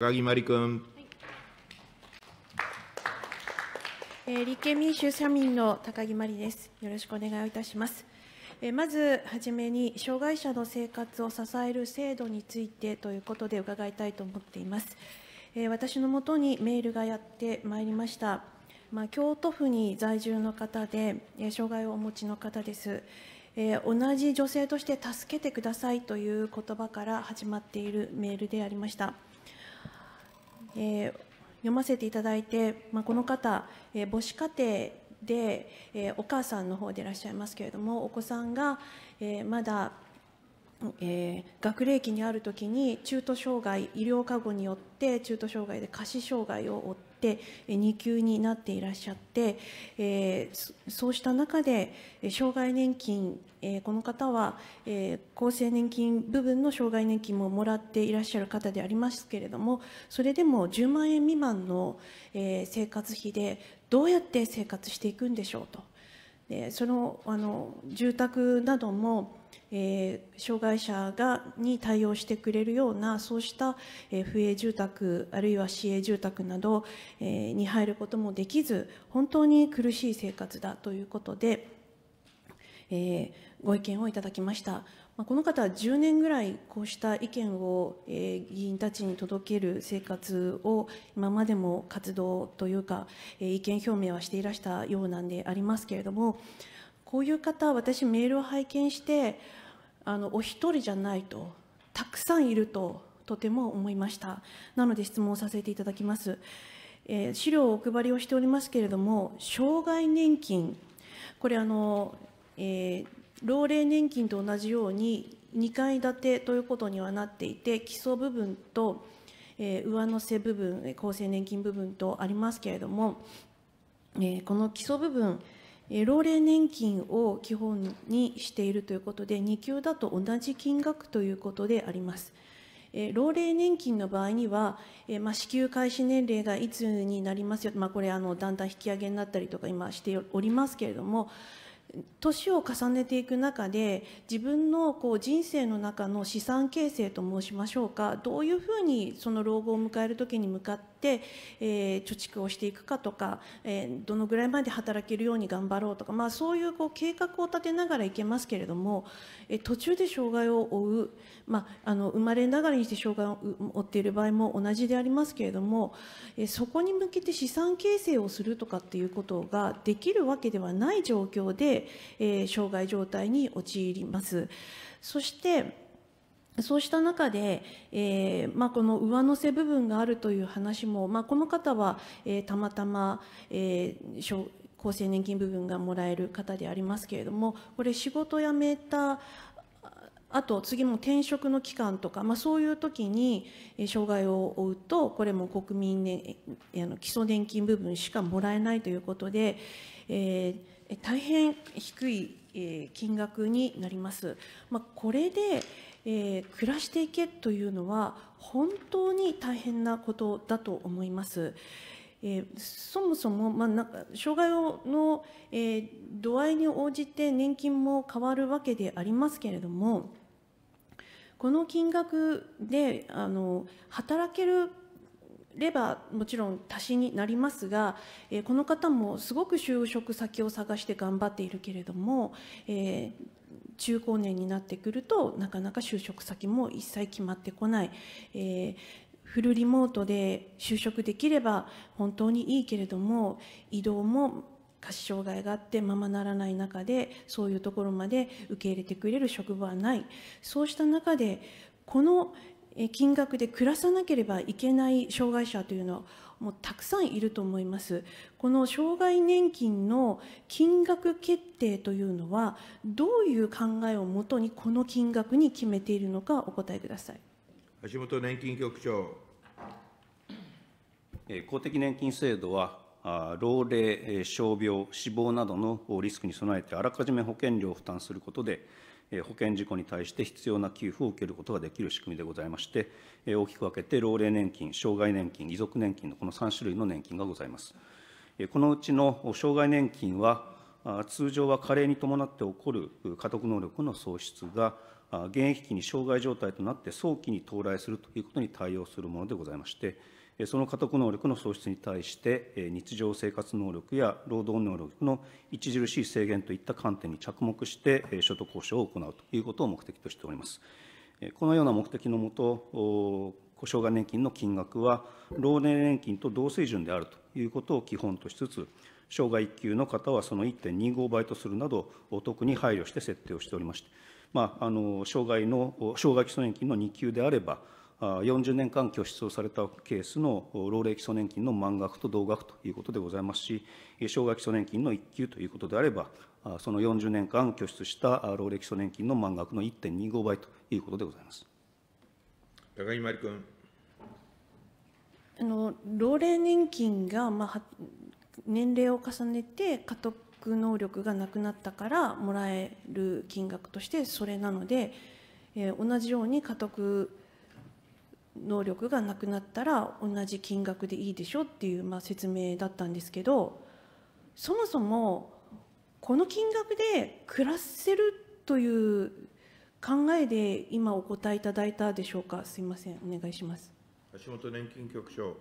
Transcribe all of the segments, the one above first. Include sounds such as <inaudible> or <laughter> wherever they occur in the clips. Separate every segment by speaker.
Speaker 1: 高木真理君。
Speaker 2: えー、立憲民主社民の高木真理です。よろしくお願いいたします。えー、まずはじめに、障害者の生活を支える制度についてということで伺いたいと思っています。えー、私のもとにメールがやってまいりました。まあ、京都府に在住の方で、え障害をお持ちの方です。え同じ女性として助けてくださいという言葉から始まっているメールでありました。えー、読ませていただいて、まあ、この方、えー、母子家庭で、えー、お母さんの方でいらっしゃいますけれどもお子さんが、えー、まだ、えー、学齢期にある時に中途障害医療過誤によって中途障害で下肢障害を負っって2級になっていらっしゃって、えそうした中で障害年金、えこの方は、え厚生年金部分の障害年金ももらっていらっしゃる方でありますけれどもそれでも10万円未満の、え生活費でどうやって生活していくんでしょうと。でそのあの住宅なども、えー、障害者がに対応してくれるようなそうした、えー、不営住宅あるいは市営住宅など、えー、に入ることもできず本当に苦しい生活だということで、えご意見をいただきましたまあ、この方は10年ぐらいこうした意見を、えー、議員たちに届ける生活を今までも活動というか、えー、意見表明はしていらしたようなんでありますけれどもこういう方私メールを拝見してあのお一人じゃないとたくさんいるととても思いましたなので質問させていただきます、えー、資料をお配りをしておりますけれども障害年金これあの、えー老齢年金と同じように2階建てということにはなっていて基礎部分と、上乗せ部分厚生年金部分とありますけれども、この基礎部分、老齢年金を基本にしているということで2級だと同じ金額ということであります。老齢年金の場合には、支給開始年齢がいつになりますよ、まあ、これあのだんだん引き上げになったりとか今しておりますけれども、年を重ねていく中で自分のこう人生の中の資産形成と申しましょうかどういうふうにその老後を迎える時に向かって、えー、貯蓄をしていくかとか、えー、どのぐらいまで働けるように頑張ろうとか、まあ、そういうこう計画を立てながらいけますけれども、えー、途中で障害を負う、まあ、あの生まれながらにして障害を負っている場合も同じでありますけれども、えー、そこに向けて資産形成をするとかっていうことができるわけではない状況で、えー、障害状態に陥ります。そしてそうした中で、えーまあ、この上乗せ部分があるという話も、まあ、この方は、えー、たまたま、えー、厚生年金部分がもらえる方でありますけれどもこれ仕事辞めたあと次も転職の期間とか、まあ、そういう時に障害を負うとこれも国民、ね、あの基礎年金部分しかもらえないということで、えー、大変低い、え金額になります。まあ、これで、えー、暮らしていけというのは本当に大変なことだと思います。えー、そもそも、まあ、なんか障害の、えー、度合いに応じて年金も変わるわけでありますけれどもこの金額であの働けるればもちろん足しになりますが、えー、この方もすごく就職先を探して頑張っているけれども、えー、中高年になってくるとなかなか就職先も一切決まってこない、えー、フルリモートで就職できれば本当にいいけれども移動も過失障害があってままならない中でそういうところまで受け入れてくれる職場はないそうした中でこの、金額で暮らさなければいけない障害者というのはもうたくさんいると思います。この障害年金の金額決定というのはどういう考えをもとにこの金額に決めているのかお答えください。
Speaker 1: 橋本年金局長。
Speaker 3: 公的年金制度は老齢、傷病、死亡などのリスクに備えてあらかじめ保険料を負担することで保険事故に対して必要な給付を受けることができる仕組みでございまして、大きく分けて老齢年金、障害年金、遺族年金のこの3種類の年金がございます。このうちの障害年金は、通常は加齢に伴って起こる家督能力の喪失が、現役期に障害状態となって早期に到来するということに対応するものでございまして、その家督能力の喪失に対して、日常生活能力や労働能力の著しい制限といった観点に着目して、所得交渉を行うということを目的としております。このような目的のもと、障害年金の金額は、老年年金と同水準であるということを基本としつつ、障害1級の方はその1.25倍とするなど、特に配慮して設定をしておりまして、まあ、あの障害の障害基礎年金の2級であれば、40年間拠出をされたケースの老齢基礎年金の満額と同額ということでございますし、障害基礎年金の1級ということであれば、その40年間拠出した老齢基礎年金の満額の1.25倍ということでございます。高木真理君。
Speaker 2: あの老齢年金が、まあ、年齢を重ねて家督能力がなくなったからもらえる金額としてそれなので、え同じように家督能力がなくなったら同じ金額でいいでしょっていう、まあ、説明だったんですけどそもそもこの金額で暮らせるという考えで今お答えいただいたでしょうかすいませんお願いします
Speaker 3: 橋本年金局長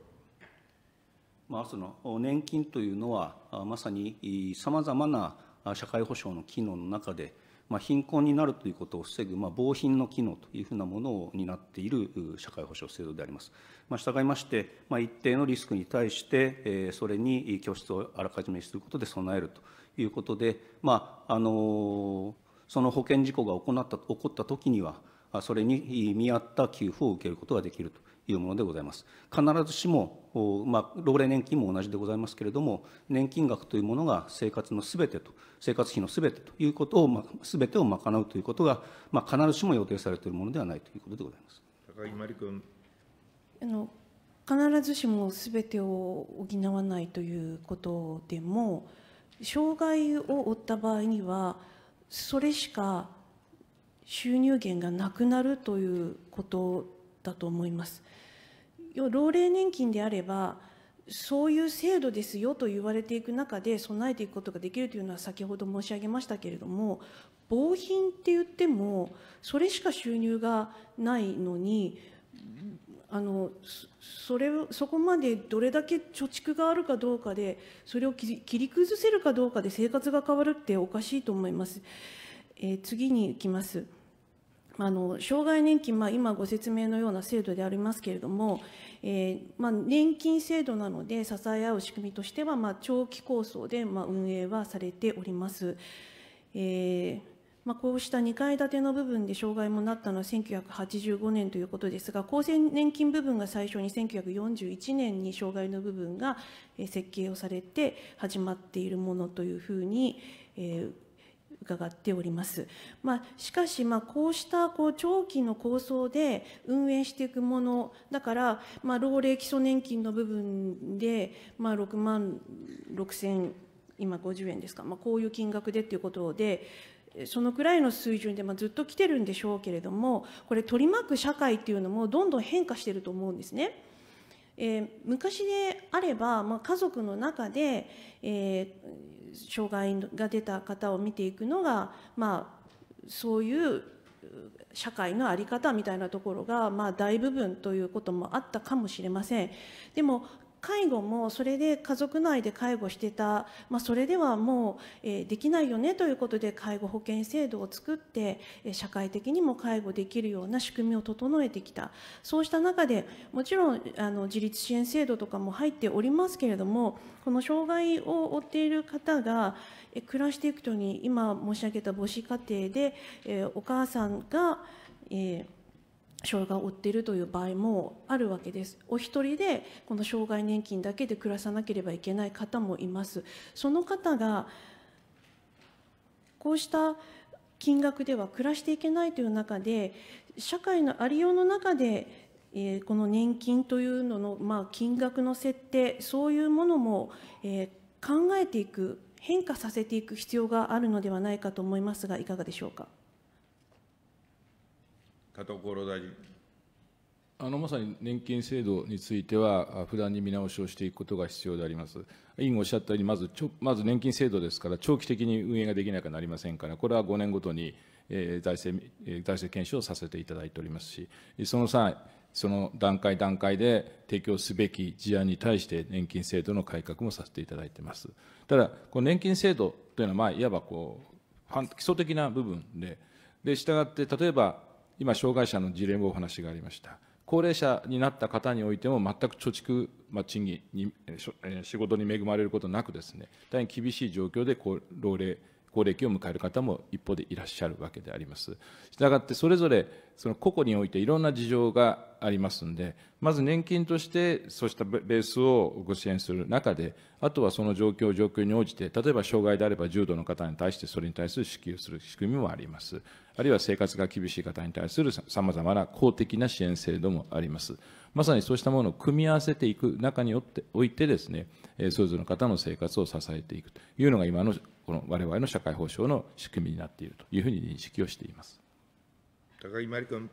Speaker 3: まあ、その年金というのはまさにさまざまな社会保障の機能の中でまあ、貧困になるということを防ぐ、まあ、防貧の機能というふうなものを担っている社会保障制度であります。まあ、従いまして、まあ、一定のリスクに対して、えー、それに拠出をあらかじめすることで備えるということで、まああのその保険事故が行った起こったときには、それに見合った給付を受けることができるというものでございます。必ずしも、まあ、老齢年金も同じでございますけれども年金額というものが生活のすべてと生活費のすべてということを、ま、すべてを賄うということが、まあ、必ずしも予定されているものではないということでございます。高木真理君
Speaker 2: あの必ずしもすべてを補わないということでも障害を負った場合にはそれしか収入源がなくなるということだと思います。老齢年金であればそういう制度ですよと言われていく中で備えていくことができるというのは先ほど申し上げましたけれども防品って言ってもそれしか収入がないのにあのそれそこまでどれだけ貯蓄があるかどうかでそれを切り崩せるかどうかで生活が変わるっておかしいと思います。えー、次に行きます。あの障害年金、まあ、今ご説明のような制度でありますけれども、えー、まあ、年金制度なので支え合う仕組みとしては、まあ、長期構想で、ま運営はされております。えーまあ、こうした2階建ての部分で障害もなったのは1985年ということですが厚生年金部分が最初に1941年に障害の部分が設計をされて始まっているものというふうに、えー、伺っております。まあ、しかし、まあ、こうしたこう長期の構想で運営していくものだから、まあ、老齢基礎年金の部分で、まあ、6万6千今50円ですか、まあ、こういう金額でっていうことでそのくらいの水準で、まあ、ずっと来てるんでしょうけれどもこれ取り巻く社会っていうのもどんどん変化してると思うんですね。えー、昔であれば、まあ、家族の中で、えー、障害が出た方を見ていくのが、まあ、そういう社会の在り方みたいなところが、まあ、大部分ということもあったかもしれません。でも介護もそれで家族内で介護してた、まあ、それではもう、えできないよねということで介護保険制度を作って、え社会的にも介護できるような仕組みを整えてきたそうした中でもちろんあの自立支援制度とかも入っておりますけれどもこの障害を負っている方が、え暮らしていくとに今申し上げた母子家庭で、えお母さんが、えー障害を負っているという場合もあるわけですお一人でこの障害年金だけで暮らさなければいけない方もいますその方がこうした金額では暮らしていけないという中で社会のありようの中で、えこの年金というのの、まあ、金額の設定そういうものも、え考えていく変化させていく必要があるのではないかと思いますがいかがでしょうか。
Speaker 4: 厚労大臣。あのまさに年金制度については、不断に見直しをしていくことが必要であります。委員おっしゃったように、まずちょまず年金制度ですから、長期的に運営ができなくなりませんから、これは5年ごとに、えー、財政財政検証をさせていただいておりますし、その際、その段階段階で提供すべき事案に対して年金制度の改革もさせていただいています。ただ、この年金制度というのは、まあ、いわばこう基礎的な部分で、で、したがって、例えば今、障害者の事例もお話がありました。高齢者になった方においても、全く貯蓄、まあ、賃金に、仕事に恵まれることなくですね、大変厳しい状況で老齢、高齢期を迎える方も一方でいらっしゃるわけであります。したがって、それぞれその個々においていろんな事情がありますので、まず年金としてそうしたベースをご支援する中で、あとはその状況、状況に応じて、例えば障害であれば重度の方に対してそれに対する支給する仕組みもあります。あるいは生活が厳しい方に対するさまざまな公的な支援制度もあります。まさにそうしたものを組み合わせていく中においてですね、それぞれの方の生活を支えていくというのが今のこの我々の社会保障の仕組みになっているというふうに認識をしています。
Speaker 1: 高木真理君。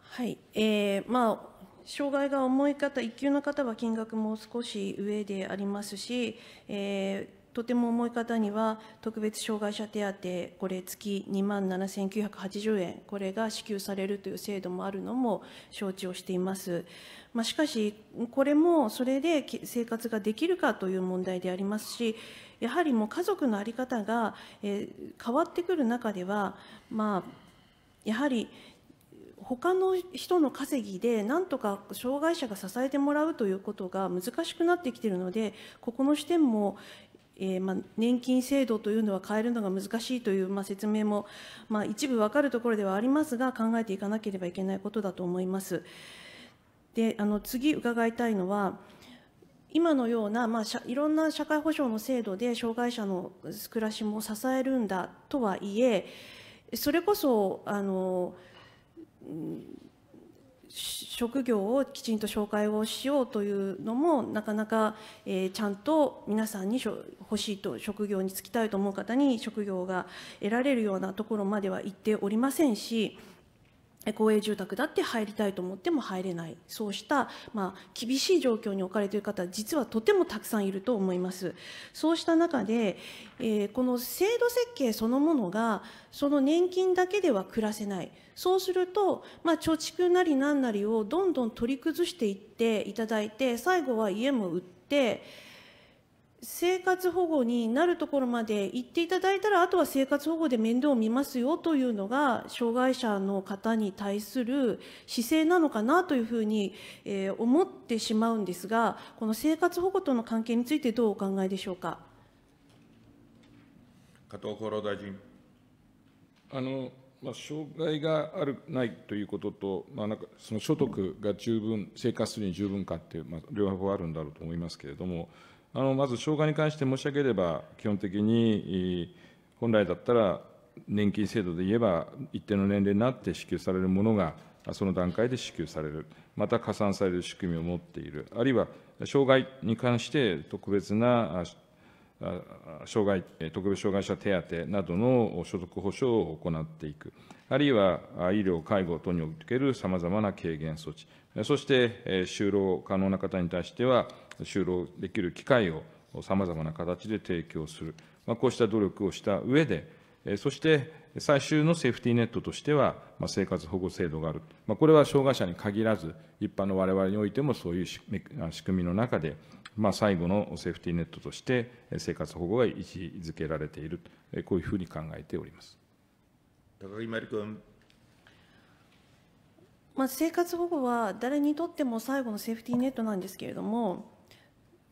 Speaker 2: はい、えー、まあ障害が重い方、1級の方は金額も少し上でありますし、えーとても重い方には特別障害者手当これ月2万7980円これが支給されるという制度もあるのも承知をしています、まあ、しかしこれもそれで生活ができるかという問題でありますしやはりもう家族の在り方が、え変わってくる中ではまあやはり他の人の稼ぎでなんとか障害者が支えてもらうということが難しくなってきているのでここの視点もえー、まあ、年金制度というのは変えるのが難しいという、まあ、説明も、まあ、一部分かるところではありますが考えていかなければいけないことだと思います。であの次伺いたいのは今のような、まあ、いろんな社会保障の制度で障害者の暮らしも支えるんだとはいえそれこそあの、職業をきちんと紹介をしようというのもなかなか、えー、ちゃんと皆さんに欲しいと職業に就きたいと思う方に職業が得られるようなところまでは行っておりませんし公営住宅だって入りたいと思っても入れないそうした、まあ、厳しい状況に置かれている方実はとてもたくさんいると思いますそうした中で、えー、この制度設計そのものがその年金だけでは暮らせないそうすると、まあ、貯蓄なり何なりをどんどん取り崩していっていただいて最後は家も売って生活保護になるところまで行っていただいたらあとは生活保護で面倒を見ますよというのが障害者の方に対する姿勢なのかなというふうに、え思ってしまうんですがこの生活保護との関係についてどうお考えでしょうか
Speaker 4: 加藤厚労大臣。あのまあ、障害があるないということと、まあ、なんかその所得が十分、生活に十分かって、まあ、両方あるんだろうと思いますけれども、あのまず障害に関して申し上げれば、基本的に本来だったら、年金制度で言えば、一定の年齢になって支給されるものが、その段階で支給される、また加算される仕組みを持っている、あるいは障害に関して特別な障害特別障害者手当などの所得保障を行っていく、あるいは医療、介護等におけるさまざまな軽減措置、そして就労可能な方に対しては、就労できる機会をさまざまな形で提供する、こうした努力をした上で、そして最終のセーフティーネットとしては、まあ、生活保護制度がある、まあ、これは障害者に限らず、一般のわれわれにおいてもそういう仕組みの中で、まあ、最後のセーフティーネットとして、生活保護が位置づけられている、こういうふうに考えております
Speaker 1: 高木真理君。
Speaker 2: まあ、生活保護は誰にとっても最後のセーフティーネットなんですけれども、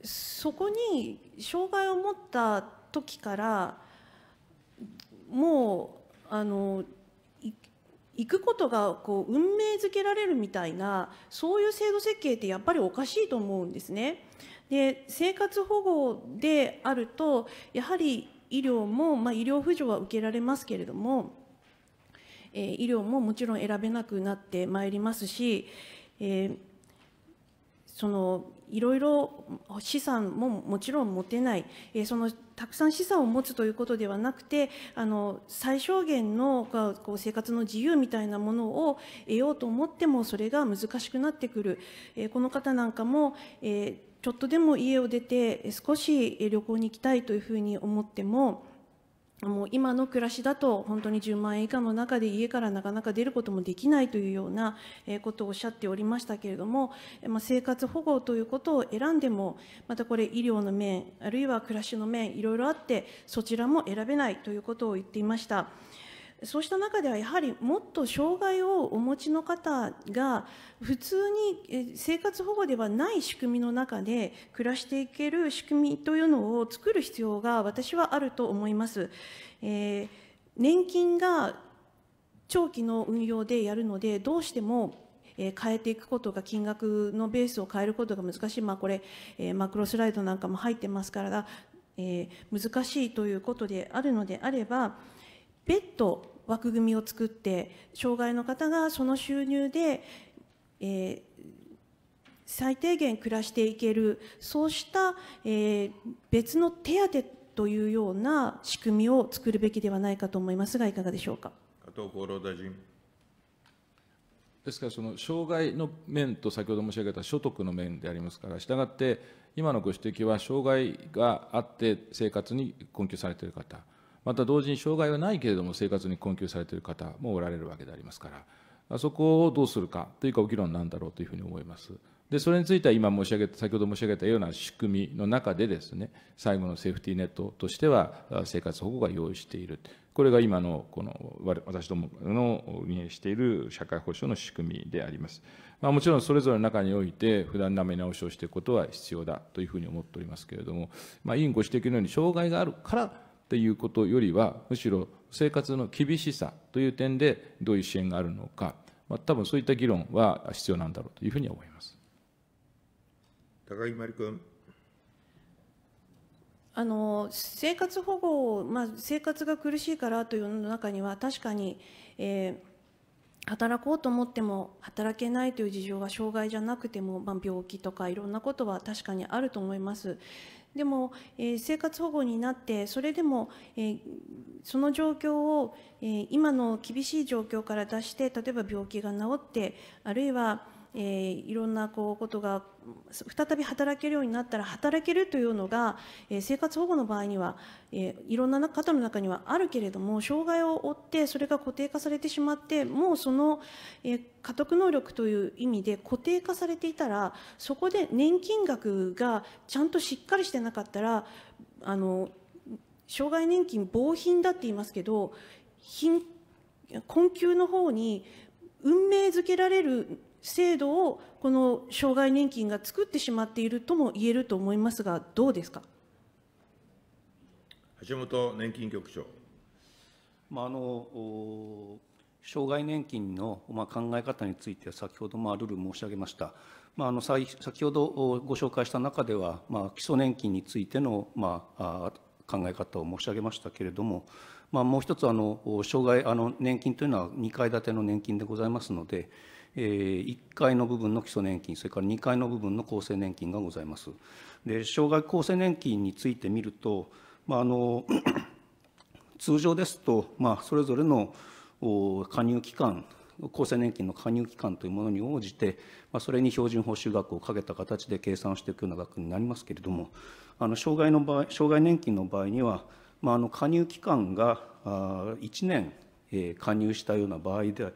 Speaker 2: そこに障害を持った時から、もうあの行くことがこう運命づけられるみたいなそういう制度設計ってやっぱりおかしいと思うんですね。で生活保護であるとやはり医療も、まあ、医療扶助は受けられますけれども、えー、医療ももちろん選べなくなってまいりますし、えー、そのいろいろ資産ももちろん持てない、えー、そのたくさん資産を持つということではなくてあの最小限のこう生活の自由みたいなものを得ようと思ってもそれが難しくなってくる、えこの方なんかも、えちょっとでも家を出て少し旅行に行きたいというふうに思っても。もう今の暮らしだと本当に10万円以下の中で家からなかなか出ることもできないというようなことをおっしゃっておりましたけれども、ま生活保護ということを選んでもまたこれ医療の面あるいは暮らしの面いろいろあってそちらも選べないということを言っていました。そうした中ではやはりもっと障害をお持ちの方が普通に生活保護ではない仕組みの中で暮らしていける仕組みというのを作る必要が私はあると思います。えー、年金が長期の運用でやるのでどうしても変えていくことが金額のベースを変えることが難しい、まあ、これ、えマクロスライドなんかも入ってますから、えー、難しいということであるのであれば別途枠組みを作って障害の方がその収入で、えー、最低限暮らしていけるそうした、えー、別の手当というような仕組みを作るべきではないかと思いますがいかがでしょうか。
Speaker 4: 加藤厚労大臣ですから、その障害の面と先ほど申し上げた所得の面でありますから、したがって、今のご指摘は、障害があって生活に困窮されている方、また同時に障害はないけれども生活に困窮されている方もおられるわけでありますからそこをどうするかというかお議論なんだろうというふうに思います。でそれについては今申し上げた先ほど申し上げたような仕組みの中でですね最後のセーフティーネットとしては生活保護が用意しているこれが今のこの私どもの運営している社会保障の仕組みであります、まあ、もちろんそれぞれの中において不断な見直しをしていくことは必要だというふうに思っておりますけれども、まあ、委員ご指摘のように障害があるからっていうことよりはむしろ生活の厳しさという点でどういう支援があるのか、まあ、多分そういった議論は必要なんだろうというふうに思います
Speaker 1: 高木真理君。
Speaker 2: あの生活保護、まあ、生活が苦しいからというの中には確かに、えー、働こうと思っても働けないという事情が障害じゃなくても、まあ、病気とかいろんなことは確かにあると思います。でも、えー、生活保護になってそれでも、えー、その状況を、えー、今の厳しい状況から出して例えば病気が治ってあるいはえー、いろんなこうことが再び働けるようになったら働けるというのが、えー、生活保護の場合には、えー、いろんな方の中にはあるけれども障害を負ってそれが固定化されてしまってもうその、え家督能力という意味で固定化されていたらそこで年金額がちゃんとしっかりしてなかったらあの障害年金防品だって言いますけど貧困窮の方に運命づけられる制度をこの障害年金が作ってしまっているとも言えると思いますが、どうですか
Speaker 3: 橋本年金局長。まあ、あの障害年金の、まあ、考え方について、先ほど、まあ、ルール申し上げました。まあ、あの先ほどご紹介した中では、まあ、基礎年金についての、まあ、考え方を申し上げましたけれども、まあ、もう一つあの障害あの年金というのは2階建ての年金でございますので、え1階の部分の基礎年金、それから2階の部分の厚生年金がございます。で障害厚生年金について見ると、まあ、あの <clears throat> 通常ですと、まあ、それぞれの加入期間、厚生年金の加入期間というものに応じて、まあ、それに標準報酬額をかけた形で計算していくような額になりますけれども、あの障害の場合障害年金の場合には、まあ、あの加入期間が1年加入したような場合で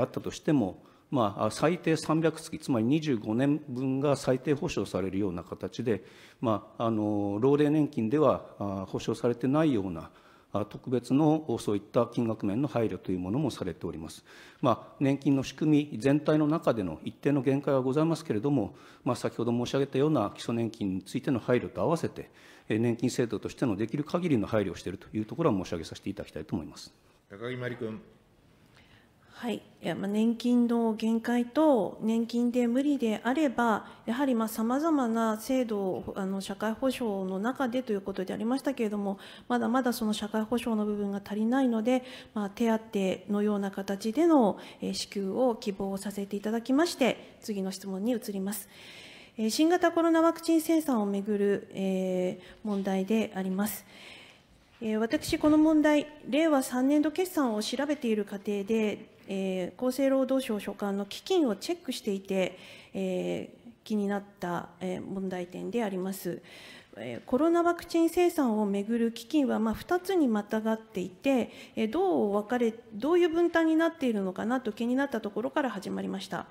Speaker 3: あったとしても、まあ、最低300月つまり25年分が最低保障されるような形で、まあ、あの老齢年金では保障されてないような特別のそういった金額面の配慮というものもされております。まあ、年金の仕組み全体の中での一定の限界はございますけれども、まあ、先ほど申し上げたような基礎年金についての配慮と合わせて、年金制度としてのできる限りの配慮をしているというところは申し上げさせていただきたいと思います。
Speaker 1: 高木真理君。
Speaker 2: はい、ま年金の限界と年金で無理であればやはりさまざまな制度をあの社会保障の中でということでありましたけれどもまだまだその社会保障の部分が足りないので、まあ、手当のような形での支給を希望させていただきまして次の質問に移ります。新型コロナワクチン生産をめぐる、え問題であります。私、この問題、令和3年度決算を調べている過程で、えー、厚生労働省所管の基金をチェックしていて、えー、気になった、えー、問題点であります。コロナワクチン生産をめぐる基金はまあ2つにまたがっていてどう分かれどういう分担になっているのかなと気になったところから始まりました。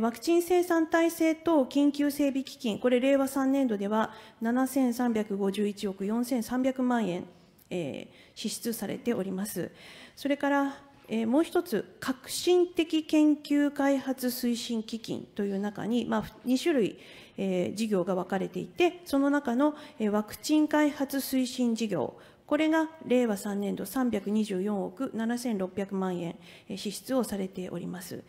Speaker 2: ワクチン生産体制と緊急整備基金、これ、令和3年度では7351億4300万円、えー、支出されております。それから、えー、もう一つ革新的研究開発推進基金という中に、まあ、2種類、えー、事業が分かれていてその中の、えー、ワクチン開発推進事業これが令和3年度324億7600万円支出をされております。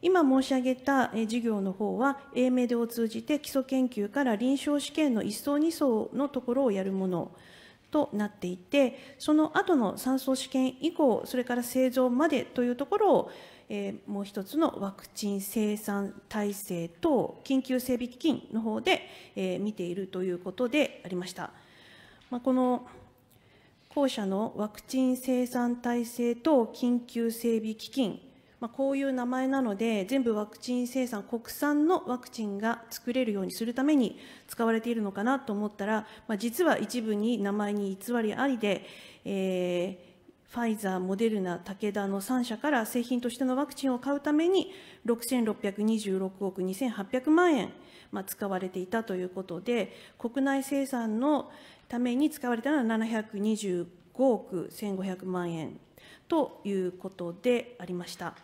Speaker 2: 今申し上げた事業の方は、英明でを通じて基礎研究から臨床試験の1層2層のところをやるもの、となっていてその後の酸素試験以降それから製造までというところを、えー、もう一つのワクチン生産体制と緊急整備基金の方で、えー、見ているということでありました。まあ、この後者のワクチン生産体制と緊急整備基金まあ、こういう名前なので全部ワクチン生産国産のワクチンが作れるようにするために使われているのかなと思ったら、まあ、実は一部に名前に偽りありで、えーファイザー、モデルナ、武田の3社から製品としてのワクチンを買うために6626億2800万円、まあ、使われていたということで国内生産のために使われたのは725億1500万円ということでありました。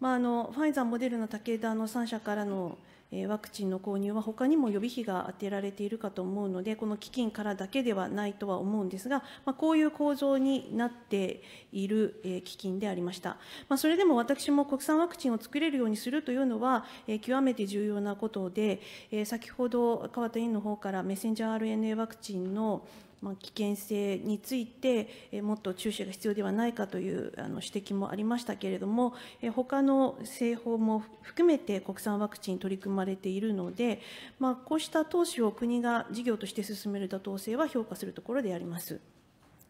Speaker 2: まあ、あのファイザー、モデルナ、武田の3社からのワクチンの購入は他にも予備費が充てられているかと思うので、この基金からだけではないとは思うんですが、まあ、こういう構造になっている基金でありました。まあ、それでも私も国産ワクチンを作れるようにするというのは、極めて重要なことで、先ほど川田委員の方からメッセンジャー RNA ワクチンのまあ、危険性について、えもっと注視が必要ではないかというあの指摘もありましたけれども、え他の製法も含めて国産ワクチン取り組まれているので、まあ、こうした投資を国が事業として進める妥当性は評価するところであります。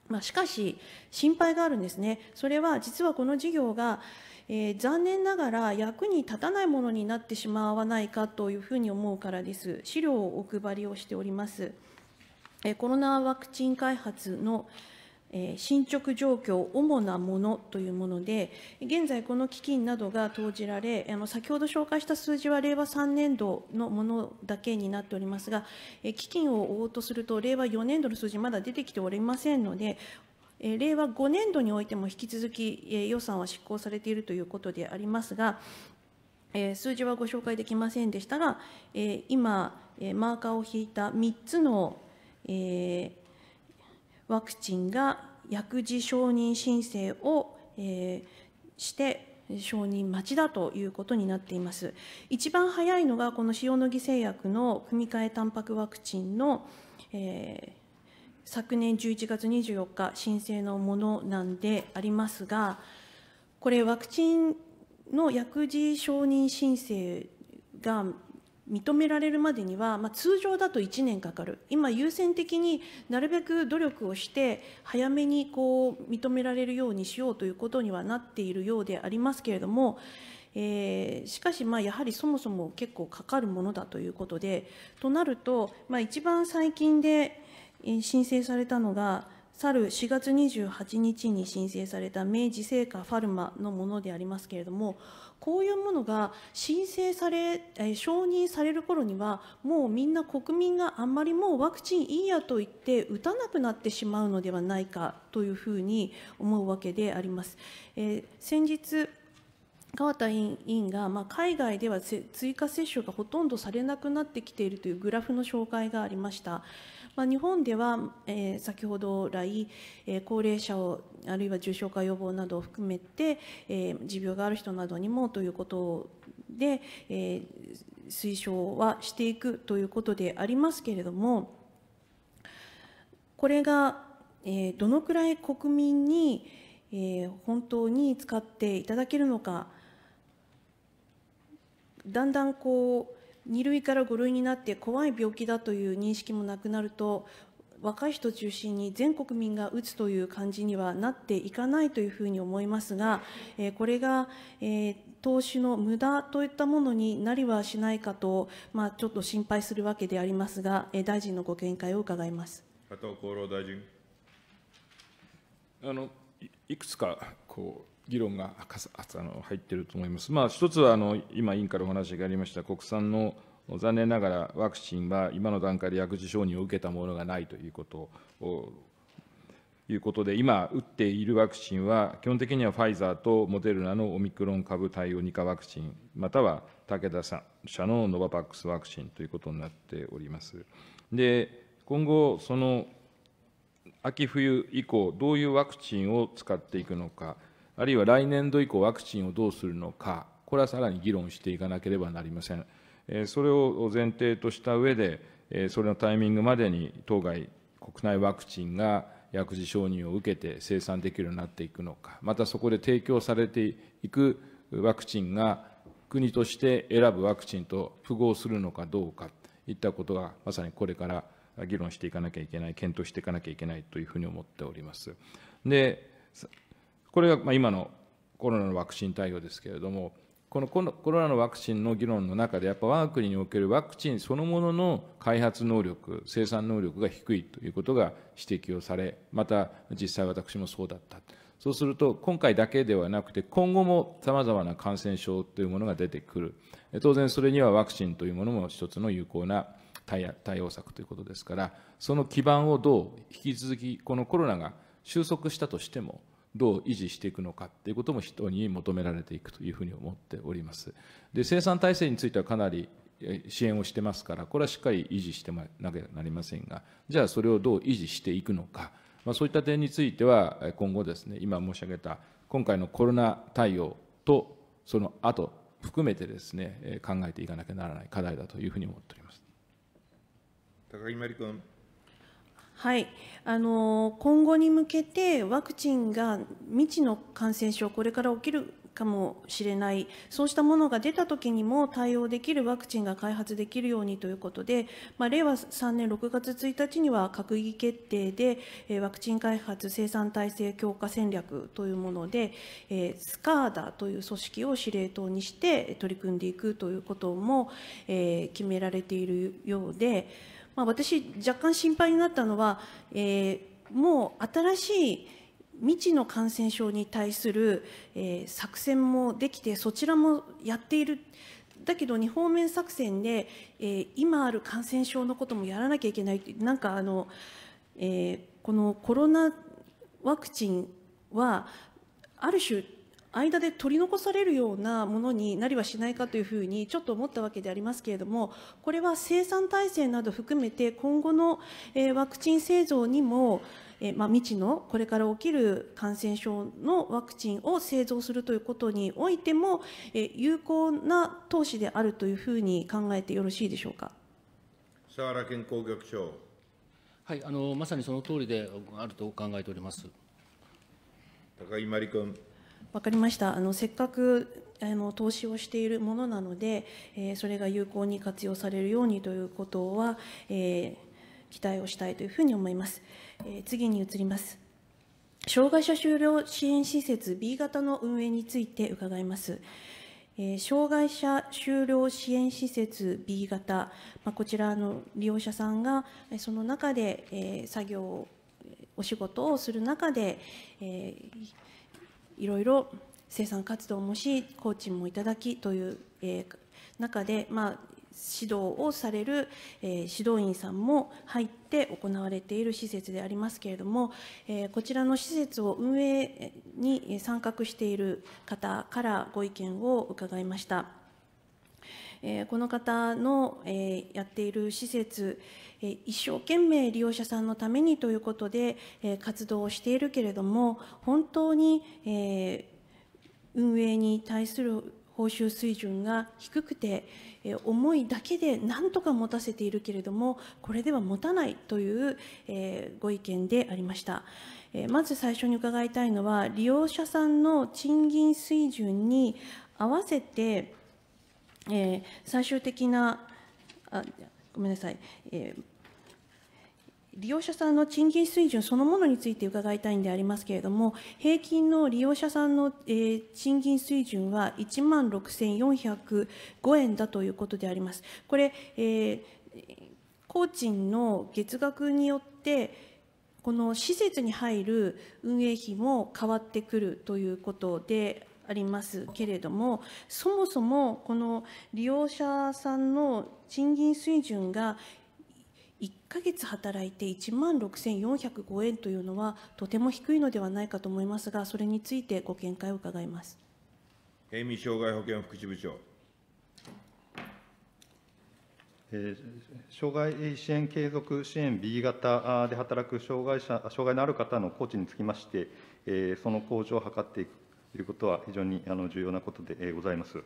Speaker 2: まあ、しかし、心配があるんですね。それは実はこの事業が、えー、残念ながら役に立たないものになってしまわないかというふうに思うからです。資料をお配りをしております。コロナワクチン開発の進捗状況、主なものというもので、現在、この基金などが投じられ、先ほど紹介した数字は令和3年度のものだけになっておりますが、基金を追おうとすると、令和4年度の数字、まだ出てきておりませんので、令和5年度においても引き続き予算は執行されているということでありますが、数字はご紹介できませんでしたが、今、マーカーを引いた3つのえー、ワクチンが薬事承認申請を、えー、して承認待ちだということになっています。一番早いのが、この塩野義製薬の組み換えタンパクワクチンの、えー、昨年11月24日、申請のものなんでありますが、これ、ワクチンの薬事承認申請が認められるまでには、まあ、通常だと1年かかる今優先的になるべく努力をして早めにこう認められるようにしようということにはなっているようでありますけれども、えー、しかしまあやはりそもそも結構かかるものだということでとなると、まあ、一番最近で申請されたのが去る4月28日に申請された明治製菓ファルマのものでありますけれどもこういうものが申請され承認される頃にはもうみんな国民があんまりもうワクチンいいやと言って打たなくなってしまうのではないかというふうに思うわけであります。えー、先日川田委員が、まあ、海外では追加接種がほとんどされなくなってきているというグラフの紹介がありました。まあ、日本では、えー、先ほど来、えー、高齢者をあるいは重症化予防などを含めて、えー、持病がある人などにもということで、え推奨はしていくということでありますけれどもこれが、えどのくらい国民に、え本当に使っていただけるのかだんだんこう2類から5類になって怖い病気だという認識もなくなると若い人中心に全国民が打つという感じにはなっていかないというふうに思いますが、えこれが、え投資の無駄といったものになりはしないかと、まあ、ちょっと心配するわけでありますが、え大臣のご見解を伺います
Speaker 4: 加藤厚労大臣あのいくつかこ議論があの入っていると思います。まあ、一つはあの今、委員からお話がありました国産の残念ながらワクチンは今の段階で薬事承認を受けたものがないということをいうことで、今、打っているワクチンは、基本的にはファイザーとモデルナのオミクロン株対応2価ワクチン、または武田社のノババックスワクチンということになっております。で今後、その秋冬以降、どういうワクチンを使っていくのか。あるいは来年度以降、ワクチンをどうするのか、これはさらに議論していかなければなりません。それを前提とした上で、それのタイミングまでに当該国内ワクチンが薬事承認を受けて生産できるようになっていくのか、またそこで提供されていくワクチンが国として選ぶワクチンと符合するのかどうかといったことが、まさにこれから議論していかなきゃいけない、検討していかなきゃいけないというふうに思っております。でこれがまあ今のコロナのワクチン対応ですけれども、このコロナのワクチンの議論の中で、やっぱ我が国におけるワクチンそのものの開発能力、生産能力が低いということが指摘をされ、また実際私もそうだった。そうすると、今回だけではなくて、今後もさまざまな感染症というものが出てくる。当然、それにはワクチンというものも一つの有効な対応策ということですから、その基盤をどう引き続き、このコロナが収束したとしても、どう維持していくのかということも人に求められていくというふうに思っております。で生産体制についてはかなり支援をしてますからこれはしっかり維持してなければなりませんがじゃあそれをどう維持していくのか、まあ、そういった点については今後ですね今申し上げた今回のコロナ対応とその後含めてですね考えていかなきゃならない課題だというふうに思っております。
Speaker 1: 高木真理君
Speaker 2: はい、あの今後に向けてワクチンが未知の感染症これから起きるかもしれないそうしたものが出た時にも対応できるワクチンが開発できるようにということで、まあ、令和3年6月1日には閣議決定で、えワクチン開発生産体制強化戦略というもので、えスカーダという組織を司令塔にして取り組んでいくということも、え決められているようで。まあ、私若干心配になったのは、えー、もう新しい未知の感染症に対する、えー、作戦もできてそちらもやっているだけど2方面作戦で、えー、今ある感染症のこともやらなきゃいけないなんかあの、えー、このコロナワクチンはある種間で取り残されるようなものになりはしないかというふうにちょっと思ったわけでありますけれどもこれは生産体制など含めて今後のワクチン製造にもまあ、未知のこれから起きる感染症のワクチンを製造するということにおいても有効な投資であるというふうに考えてよろしいでしょうか。
Speaker 3: 佐原健康局長はい、あのまさにその通りであると考えております。高井真理君。
Speaker 2: わかりました。あのせっかくあの投資をしているものなので、えー、それが有効に活用されるようにということは、えー、期待をしたいというふうに思います。えー、次に移ります。障害者就労支援施設 B 型の運営について伺います。障害者就労支援施設 B 型、まあ、こちらの利用者さんがその中で、作業お仕事をする中で、えーいろいろ生産活動もしコーチもいただきという、えー、中で、まあ、指導をされる、えー、指導員さんも入って行われている施設でありますけれども、えー、こちらの施設を運営に参画している方からご意見を伺いました。えー、この方の、えー、やっている施設、えー、一生懸命利用者さんのためにということで、えー、活動をしているけれども本当に、えー、運営に対する報酬水準が低くて、思いだけで何とか持たせているけれどもこれでは持たないという、ご意見でありました、まず最初に伺いたいのは利用者さんの賃金水準に合わせてえー、最終的な、あごめんなさい、えー、利用者さんの賃金水準そのものについて伺いたいんでありますけれども、平均の利用者さんの、えー、賃金水準は1万6405円だということであります。これ、えー、工賃の月額によって、この施設に入る運営費も変わってくるということでありますけれどもそもそもこの利用者さんの賃金水準が1ヶ月働いて1万6405円というのはとても低いのではないかと思いますがそれについてご見解を伺います。
Speaker 1: 平民障害保険福祉部長えー、障害支援継続支援 B 型で働く障害者障害のある方のコーチにつきまして、えー、その向上を図っていくいうことは非常にあの重要なことでございます。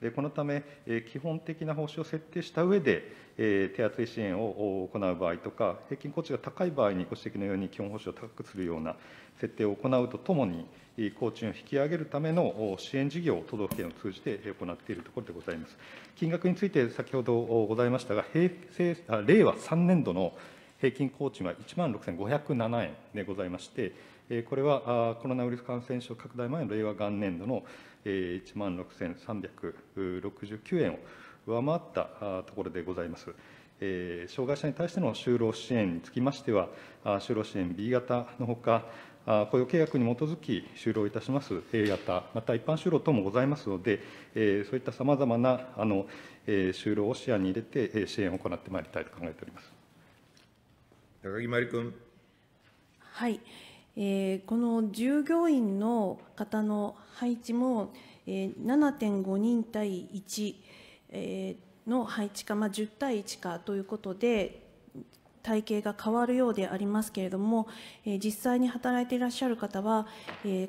Speaker 1: でこのため、基本的な報酬を設定した上で、手厚い支援を行う場合とか、平均工賃が高い場合にご指摘のように基本報酬を高くするような設定を行うとともに、工賃を引き上げるための支援事業を都道府県を通じて行っているところでございます。金額について先ほどございましたが、平成令和3年度の平均工賃は1万6507円でございまして、これはコロナウイルス感染症拡大前の令和元年度の1万6369円を上回ったところでございます。障害者に対しての就労支援につきましては、就労支援 B 型のほか、雇用契約に基づき就労いたします A 型、また一般就労等もございますので、そういったさまざまなあの就労を視野に入れて支援を行ってまいりたいと考えております。高木真理君。
Speaker 2: はい。えー、この従業員の方の配置も、えー、7.5人対1、えー、の配置か、まあ、10対1かということで体系が変わるようでありますけれども、えー、実際に働いていらっしゃる方は、えー、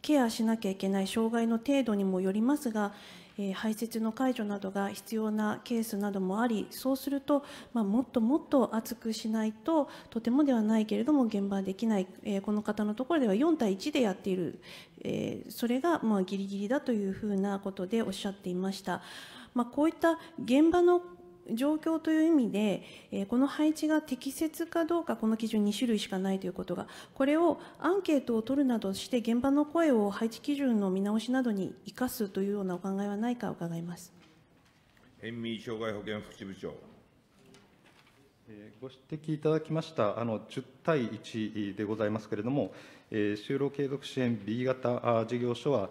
Speaker 2: ケアしなきゃいけない障害の程度にもよりますが、え排泄の解除などが必要なケースなどもありそうすると、まあ、もっともっと厚くしないととてもではないけれども現場はできない、えこの方のところでは4対1でやっている、えそれがまあギリギリだというふうなことでおっしゃっていました。まあ、こういった現場の状況という意味で、えこの配置が適切かどうかこの基準2種類しかないということがこれをアンケートを取るなどして現場の声を配置基準の見直しなどに生かすというようなお考えはないか伺います。
Speaker 1: 県民障害保険福祉部長ご指摘いただきましたあの10対1でございますけれども、えー、就労継続支援 B 型事業所は、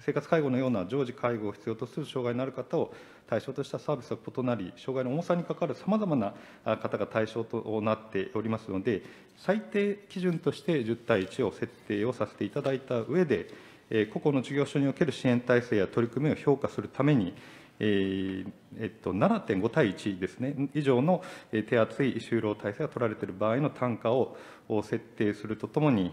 Speaker 1: 生活介護のような常時介護を必要とする障害のある方を対象としたサービスは異なり、障害の重さにかかるさまざまな方が対象となっておりますので、最低基準として10対1を設定をさせていただいた上で、個々の事業所における支援体制や取り組みを評価するために、えっと、7.5対1ですね、以上の手厚い就労体制が取られている場合の単価を設定するとともに、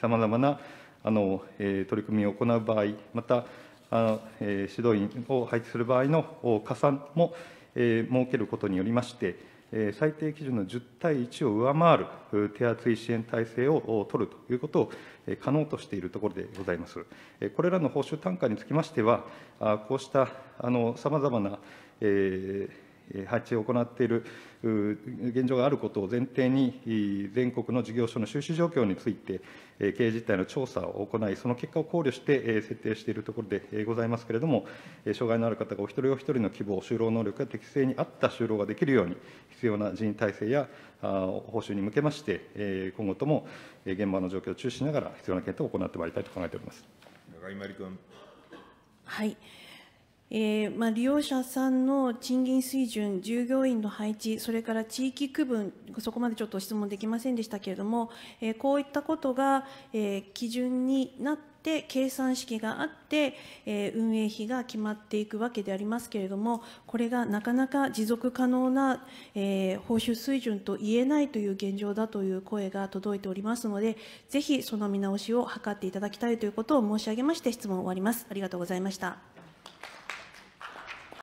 Speaker 1: さまざまなあの、え取り組みを行う場合、また、あの、えー、指導員を配置する場合の加算も、えー、設けることによりまして、えー、最低基準の10対1を上回る手厚い支援体制を取るということをえ可能としているところでございます。えこれらの報酬単価につきましては、あこうしたさまざまな、えー配置を行っている現状があることを前提に、全国の事業所の収支状況について、経営実態の調査を行い、その結果を考慮して設定しているところでございますけれども、障害のある方がお一人お一人の希望、就労能力が適正に合った就労ができるように、必要な人員体制や報酬に向けまして、今後とも現場の状況を注視しながら、必要な検討を行ってまいりたいと考えております。中井真理君。
Speaker 2: はい。えーまあ、利用者さんの賃金水準、従業員の配置、それから地域区分、そこまでちょっと質問できませんでしたけれども、えー、こういったことが、えー、基準になって、計算式があって、えー、運営費が決まっていくわけでありますけれども、これがなかなか持続可能な、えー、報酬水準と言えないという現状だという声が届いておりますので、ぜひその見直しを図っていただきたいということを申し上げまして、質問を終わります。ありがとうございました。